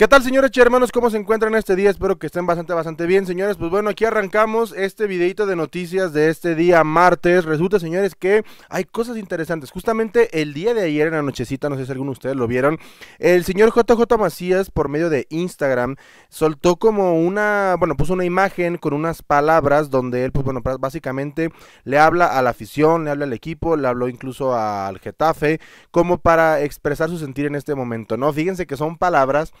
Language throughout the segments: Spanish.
¿Qué tal señores y hermanos? ¿Cómo se encuentran este día? Espero que estén bastante, bastante bien señores. Pues bueno, aquí arrancamos este videito de noticias de este día martes. Resulta señores que hay cosas interesantes. Justamente el día de ayer en la nochecita, no sé si alguno de ustedes lo vieron, el señor JJ Macías por medio de Instagram soltó como una, bueno, puso una imagen con unas palabras donde él, pues bueno, básicamente le habla a la afición, le habla al equipo, le habló incluso al Getafe, como para expresar su sentir en este momento, ¿no? Fíjense que son palabras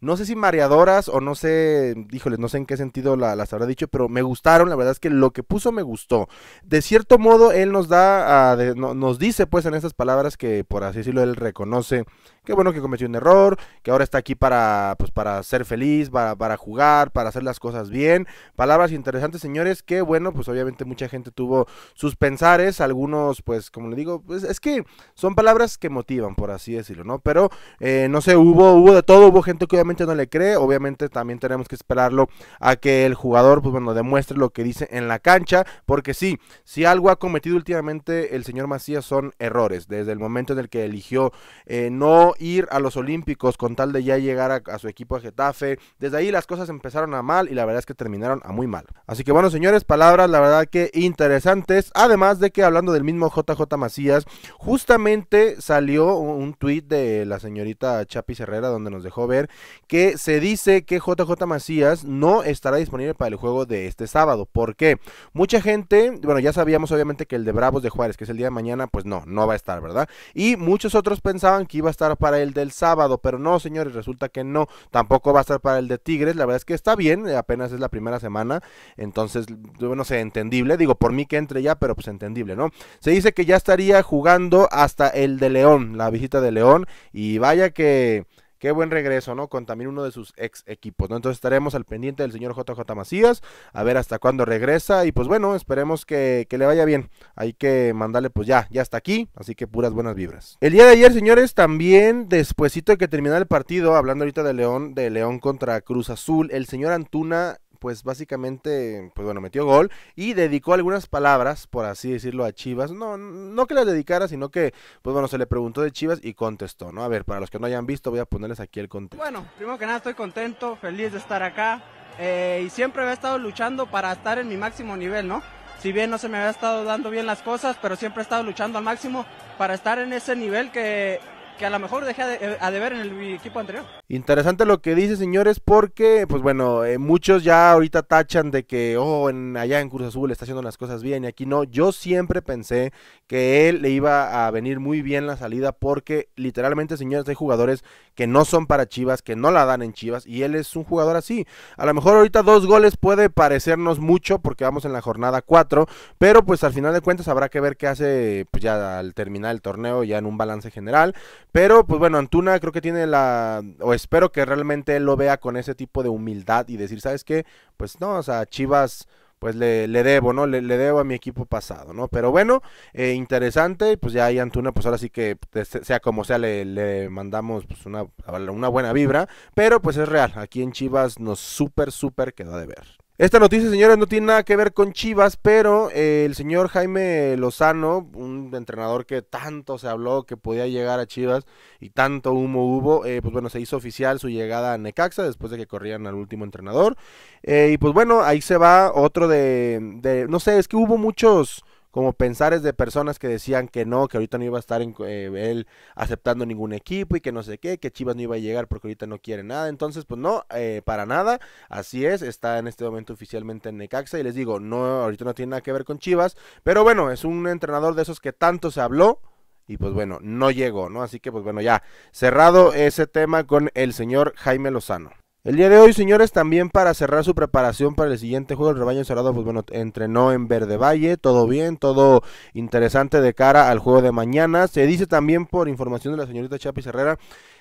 no sé si mareadoras o no sé, híjole, no sé en qué sentido las habrá dicho, pero me gustaron, la verdad es que lo que puso me gustó. De cierto modo, él nos da, ah, nos dice pues en estas palabras que por así decirlo, él reconoce Qué bueno que cometió un error, que ahora está aquí para, pues, para ser feliz, para, jugar, para hacer las cosas bien. Palabras interesantes, señores, que bueno, pues obviamente mucha gente tuvo sus pensares, algunos, pues como le digo, pues es que son palabras que motivan, por así decirlo, ¿no? Pero, eh, no sé, hubo, hubo de todo, hubo gente que obviamente no le cree, obviamente también tenemos que esperarlo a que el jugador, pues bueno, demuestre lo que dice en la cancha, porque sí, si algo ha cometido últimamente el señor Macías son errores, desde el momento en el que eligió eh, no ir a los Olímpicos con tal de ya llegar a, su equipo a Getafe. Desde ahí las cosas empezaron a mal y la verdad es que terminaron a muy mal. Así que bueno, señores, palabras la verdad que interesantes. Además de que hablando del mismo JJ Macías, justamente salió un, tweet tuit de la señorita Chapi Herrera donde nos dejó ver que se dice que JJ Macías no estará disponible para el juego de este sábado. ¿Por qué? Mucha gente, bueno, ya sabíamos obviamente que el de Bravos de Juárez, que es el día de mañana, pues no, no va a estar, ¿verdad? Y muchos otros pensaban que iba a estar para el del sábado, pero no, señores, resulta que no, tampoco va a estar para el de Tigres, la verdad es que está bien, eh, apenas es la primera semana, entonces, no sé, entendible, digo, por mí que entre ya, pero pues entendible, ¿no? Se dice que ya estaría jugando hasta el de León, la visita de León, y vaya que Qué buen regreso, ¿no? Con también uno de sus ex equipos, ¿no? Entonces estaremos al pendiente del señor JJ Macías, a ver hasta cuándo regresa y pues bueno, esperemos que, le vaya bien. Hay que mandarle pues ya, ya está aquí, así que puras buenas vibras. El día de ayer, señores, también despuesito de que terminara el partido, hablando ahorita de León, de León contra Cruz Azul, el señor Antuna pues básicamente, pues bueno, metió gol y dedicó algunas palabras, por así decirlo, a Chivas. No, no que las dedicara, sino que, pues bueno, se le preguntó de Chivas y contestó, ¿no? A ver, para los que no hayan visto, voy a ponerles aquí el contexto. Bueno, primero que nada estoy contento, feliz de estar acá eh, y siempre he estado luchando para estar en mi máximo nivel, ¿no? Si bien no se me había estado dando bien las cosas, pero siempre he estado luchando al máximo para estar en ese nivel que que a lo mejor dejé eh, a deber en el equipo anterior. Interesante lo que dice, señores, porque, pues bueno, eh, muchos ya ahorita tachan de que, oh, en, allá en Cruz Azul está haciendo las cosas bien y aquí no. Yo siempre pensé que él le iba a venir muy bien la salida porque literalmente, señores, hay jugadores que no son para Chivas, que no la dan en Chivas y él es un jugador así. A lo mejor ahorita dos goles puede parecernos mucho porque vamos en la jornada 4, pero pues al final de cuentas habrá que ver qué hace pues ya al terminar el torneo, ya en un balance general. Pero pues bueno, Antuna creo que tiene la, o espero que realmente él lo vea con ese tipo de humildad y decir, ¿sabes qué? Pues no, o sea, Chivas pues le, debo, ¿no? Le, debo a mi equipo pasado, ¿no? Pero bueno, eh, interesante, pues ya ahí Antuna, pues ahora sí que pues, sea como sea, le, mandamos pues una, una, buena vibra, pero pues es real, aquí en Chivas nos súper, súper quedó de ver. Esta noticia, señores, no tiene nada que ver con Chivas, pero eh, el señor Jaime Lozano, entrenador que tanto se habló que podía llegar a Chivas y tanto humo hubo, eh, pues bueno, se hizo oficial su llegada a Necaxa después de que corrían al último entrenador. Eh, y pues bueno, ahí se va otro de, de, no sé, es que hubo muchos como pensares de personas que decían que no, que ahorita no iba a estar en, eh, él aceptando ningún equipo y que no sé qué, que Chivas no iba a llegar porque ahorita no quiere nada. Entonces, pues no, eh, para nada. Así es, está en este momento oficialmente en Necaxa y les digo, no, ahorita no tiene nada que ver con Chivas, pero bueno, es un entrenador de esos que tanto se habló. Y pues bueno, no llegó, ¿no? Así que pues bueno, ya cerrado ese tema con el señor Jaime Lozano. El día de hoy, señores, también para cerrar su preparación para el siguiente juego, el rebaño cerrado, pues bueno, entrenó en Verde Valle, todo bien, todo interesante de cara al juego de mañana. Se dice también por información de la señorita Chapi Herrera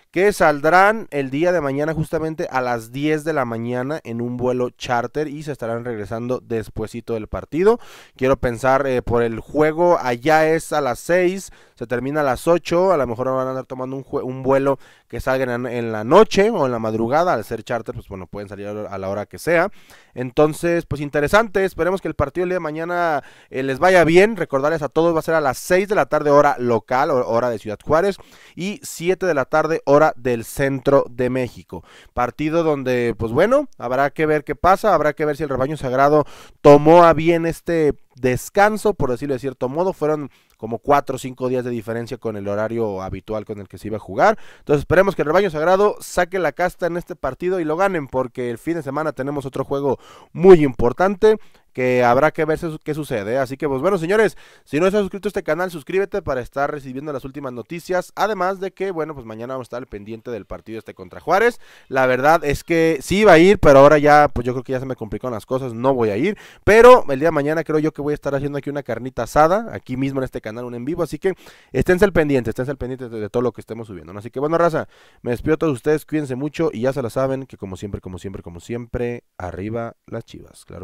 que saldrán el día de mañana justamente a las 10 de la mañana en un vuelo charter y se estarán regresando despuesito del partido. Quiero pensar eh, por el juego, allá es a las 6, se termina a las 8, a lo mejor van a andar tomando un, un vuelo que salgan en la noche o en la madrugada, al ser charter, pues bueno, pueden salir a la hora que sea. Entonces, pues interesante, esperemos que el partido el día de mañana eh, les vaya bien. Recordarles a todos, va a ser a las 6 de la tarde hora local, hora de Ciudad Juárez, y 7 de la tarde hora del centro de México. Partido donde, pues bueno, habrá que ver qué pasa, habrá que ver si el rebaño sagrado tomó a bien este descanso, por decirlo de cierto modo. Fueron como 4 o 5 días de diferencia con el horario habitual con el que se iba a jugar. Entonces esperemos que el rebaño sagrado saque la casta en este partido y lo ganen porque el fin de semana tenemos otro juego muy importante que habrá que ver qué sucede. ¿eh? Así que, pues bueno, señores, si no estás suscrito a este canal, suscríbete para estar recibiendo las últimas noticias. Además de que, bueno, pues mañana vamos a estar al pendiente del partido este contra Juárez. La verdad es que sí va a ir, pero ahora ya, pues yo creo que ya se me complicaron las cosas, no voy a ir. Pero el día de mañana creo yo que voy a estar haciendo aquí una carnita asada, aquí mismo en este canal, un en vivo. Así que esténse al pendiente, esténse al pendiente de, todo lo que estemos subiendo. Así que, bueno, raza, me despido a todos ustedes, cuídense mucho y ya se la saben que como siempre, como siempre, como siempre, arriba las chivas. Claro que